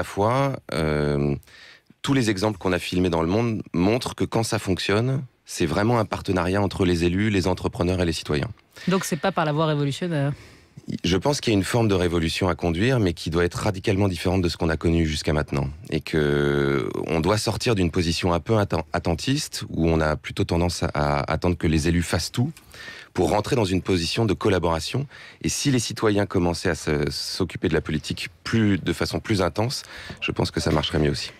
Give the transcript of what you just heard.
la fois, euh, tous les exemples qu'on a filmés dans le monde montrent que quand ça fonctionne, c'est vraiment un partenariat entre les élus, les entrepreneurs et les citoyens. Donc c'est pas par la voie révolutionnaire je pense qu'il y a une forme de révolution à conduire, mais qui doit être radicalement différente de ce qu'on a connu jusqu'à maintenant. Et que on doit sortir d'une position un peu attentiste, où on a plutôt tendance à attendre que les élus fassent tout, pour rentrer dans une position de collaboration. Et si les citoyens commençaient à s'occuper de la politique plus, de façon plus intense, je pense que ça marcherait mieux aussi.